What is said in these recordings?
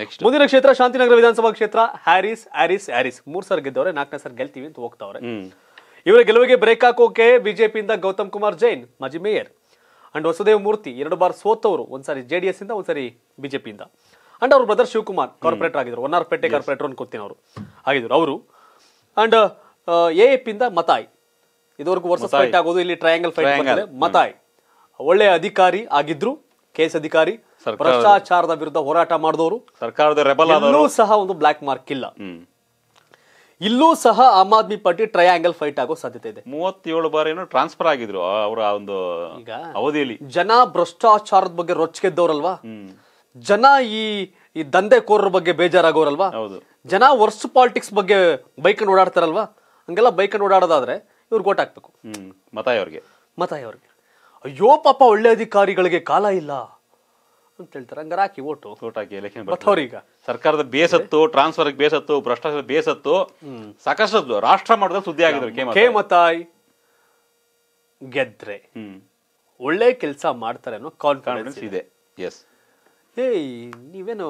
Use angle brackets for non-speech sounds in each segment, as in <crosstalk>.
next ಮುಂದಿನ ಕ್ಷೇತ್ರ ಶಾಂತಿನಗರ ವಿಧಾನಸಭಾ ಕ್ಷೇತ್ರ ಹ್ಯಾರಿಸ್ ಹ್ಯಾರಿಸ್ ಹ್ಯಾರಿಸ್ ಮೂರ್ ಸರ್ ಗೆದ್ದವ್ರೆ ನಾಲ್ಕನೇ ಸರ್ ಗೆಲ್ತೀವಿ ಅಂತ ಹೋಗ್ತಾವ್ರೆ ಇವರ ಗೆಲುವಿಗೆ ಬ್ರೇಕ್ ಹಾಕೋಕೆ ಬಿಜೆಪಿಯಿಂದ ಗೌತಮ್ ಕುಮಾರ್ ಜೈನ್ ಮಾಜಿ ಮೇಯರ್ ಅಂಡ್ ವಸುದೇವ್ ಮೂರ್ತಿ ಎರಡು ಬಾರ್ ಸೋತವರು ಒಂದ್ಸಾರಿ ಜೆ ಡಿ ಎಸ್ ಇಂದ ಒಂದ್ಸಾರಿ ಬಿಜೆಪಿಯಿಂದ ಅಂಡ್ ಅವ್ರ ಬ್ರದರ್ ಶಿವಕುಮಾರ್ ಕಾರ್ಪೊರೇಟರ್ ಆಗಿದ್ರು ಒನ್ ಆರ್ ಪೇಟೆ ಕಾರ್ಪೊರೇಟರ್ ಕೊತ್ತಿನ ಅವರು ಆಗಿದ್ರು ಅವರು ಅಂಡ್ ಎ ಇಂದ ಮತಾಯ್ ಇದುವರೆಗೂ ವರ್ಷ ಫೈಟ್ ಆಗೋದು ಇಲ್ಲಿ ಟ್ರಯಾಂಗಲ್ ಫೈಟ್ ಮತಾಯ್ ಒಳ್ಳೆ ಅಧಿಕಾರಿ ಆಗಿದ್ರು ಎಸ್ ಅಧಿಕಾರಿ ಭ್ರಷ್ಟಾಚಾರದ ವಿರುದ್ಧ ಹೋರಾಟ ಮಾಡಿದವರು ಸರ್ಕಾರದ ರೆಬಲ್ ಇಲ್ಲೂ ಸಹ ಒಂದು ಬ್ಲಾಕ್ ಮಾರ್ಕ್ ಇಲ್ಲ ಇಲ್ಲೂ ಸಹ Aam Aadmi party triangle fight ಆಗೋ ಸಾಧ್ಯತೆ ಇದೆ ಮೂವತ್ತೇಳು ಬಾರಿ ಟ್ರಾನ್ಸ್ಫರ್ ಆಗಿದ್ರು ಅವರ ಒಂದು ಅವಧಿಯಲ್ಲಿ ಜನ ಭ್ರಷ್ಟಾಚಾರದ ಬಗ್ಗೆ ರೊಚ್ಚಿಗೆದ್ದವ್ರಲ್ವಾ ಜನ ಈ ಈ ದಂಧೆಕೋರರ ಬಗ್ಗೆ ಬೇಜಾರಾಗೋರಲ್ವಾ ಜನ ವರ್ಸ್ ಪಾಲಿಟಿಕ್ಸ್ ಬಗ್ಗೆ ಬೈಕ್ ಓಡಾಡ್ತಾರಲ್ವಾ ಹಂಗೆಲ್ಲ ಬೈಕ್ ಓಡಾಡೋದಾದ್ರೆ ಇವ್ರಿಗೆ ಓಟ್ ಹಾಕ್ಬೇಕು ಮತಾಯ ಅವ್ರಿಗೆ ಅವ್ರಿಗೆ ಅಯ್ಯೋ ಪಾಪ ಒಳ್ಳೆ ಅಧಿಕಾರಿಗಳಿಗೆ ಕಾಲ ಇಲ್ಲ ಅಂತ ಹೇಳ್ತಾರೆ ಹಂಗಾರೆ ಹಾಕಿ ಓಟು ಓಟ್ ಹಾಕಿ ಎಲೆಕ್ಷನ್ ಸರ್ಕಾರದ ಬೇಸತ್ತು ಟ್ರಾನ್ಸ್ಫರ್ ಬೇಸತ್ತು ಭ್ರಷ್ಟಾಚಾರ ಬೇಸತ್ತು ಸಾಕಷ್ಟು ರಾಷ್ಟ್ರ ಮಟ್ಟದ ಸುದ್ದಿ ಆಗಿದ್ರು ಕೇಮತಾಯ್ ಗೆದ್ರೆ ಒಳ್ಳೆ ಕೆಲಸ ಮಾಡ್ತಾರೆ ಅನ್ನೋ ಕಾನ್ಫಿಡೆನ್ಸ್ ಇದೆ ಎಸ್ ಏಯ್ ನೀವೇನು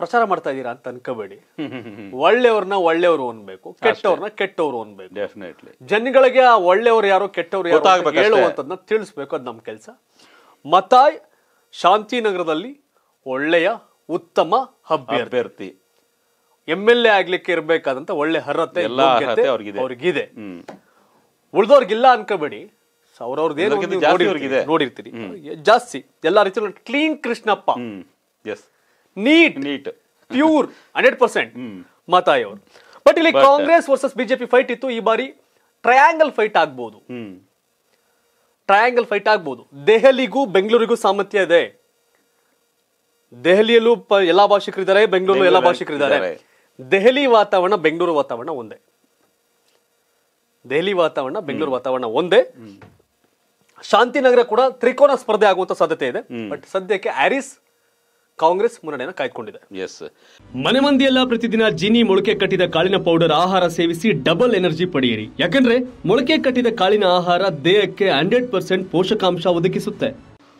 ಪ್ರಚಾರ ಮಾಡ್ತಾ ಇದ್ದೀರಾ ಅಂತ ಅನ್ಕೋಬೇಡಿ <laughs> ಒಳ್ಳೆಯವ್ರನ್ನ ಒಳ್ಳೆಯವರು ಅನ್ಬೇಕು ಕೆಟ್ಟವ್ರನ್ನ ಕೆಟ್ಟವ್ರು ಅನ್ಬೇಕು ಡೆಫಿನೆಟ್ಲಿ ಜನಗಳಿಗೆ ಆ ಒಳ್ಳೆಯವ್ರು ಯಾರೋ ಕೆಟ್ಟವ್ರು ಯಾರೋ ಹೇಳುವಂಥದ್ದನ್ನ ತಿಳಿಸ್ಬೇಕು ಅದು ನಮ್ಮ ಕೆಲಸ ಮತಾಯ್ ಶಾಂತಿನಗರದಲ್ಲಿ ಒಳ್ಳೆಯ ಉತ್ತಮ ಅಭ್ಯರ್ಥಿ ಎಮ್ ಎಲ್ ಎ ಆಗ್ಲಿಕ್ಕೆ ಇರಬೇಕಾದಂತ ಒಳ್ಳೆ ಅರ್ಹತೆ ಅವ್ರಿಗಿದೆ ಉಳ್ದವ್ರಿಗಿಲ್ಲ ಅನ್ಕೋಬೇಡಿ ನೋಡಿರ್ತೀರಿ ಜಾಸ್ತಿ ಎಲ್ಲಾ ರೀತಿ clean Krishnappa neat neat pure hundred percent ಮತಾಯವರು ಬಟ್ ಇಲ್ಲಿ ಕಾಂಗ್ರೆಸ್ ವರ್ಸಸ್ ಬಿಜೆಪಿ ಫೈಟ್ ಇತ್ತು ಈ ಬಾರಿ ಟ್ರಯಾಂಗಲ್ ಫೈಟ್ ಆಗ್ಬಹುದು ಟ್ರಯಾಂಗಲ್ ಫೈಟ್ ಆಗ್ಬೋದು ದೆಹಲಿಗೂ ಬೆಂಗಳೂರಿಗೂ ಸಾಮರ್ಥ್ಯ ಇದೆ ದೆಹಲಿಯಲ್ಲೂ ಎಲ್ಲಾ ಇದ್ದಾರೆ ಬೆಂಗಳೂರು ಎಲ್ಲಾ ಭಾಷಿಕರಿದ್ದಾರೆ ದೆಹಲಿ ವಾತಾವರಣ ಬೆಂಗಳೂರು ವಾತಾವರಣ ಒಂದೇ ದೆಹಲಿ ವಾತಾವರಣ ಬೆಂಗಳೂರು ವಾತಾವರಣ ಒಂದೇ ಶಾಂತಿನಗರ ಕೂಡ ತ್ರಿಕೋನ ಸ್ಪರ್ಧೆ ಆಗುವಂತ ಸಾಧ್ಯತೆ ಇದೆ ಬಟ್ ಸದ್ಯಕ್ಕೆ ಆರಿಸ್ ಕಾಂಗ್ರೆಸ್ ಮುನ್ನಡೆಯನ್ನು ಕಾಯ್ಕೊಂಡಿದೆ ಎಸ್ ಮನೆ ಮಂದಿಯೆಲ್ಲ ಪ್ರತಿದಿನ ಜಿನಿ ಮೊಳಕೆ ಕಟ್ಟಿದ ಕಾಳಿನ ಪೌಡರ್ ಆಹಾರ ಸೇವಿಸಿ ಡಬಲ್ ಎನರ್ಜಿ ಪಡೆಯಿರಿ ಯಾಕಂದ್ರೆ ಮೊಳಕೆ ಕಟ್ಟಿದ ಕಾಳಿನ ಆಹಾರ ದೇಹಕ್ಕೆ ಹಂಡ್ರೆಡ್ ಪರ್ಸೆಂಟ್ ಪೋಷಕಾಂಶ ಒದಗಿಸುತ್ತೆ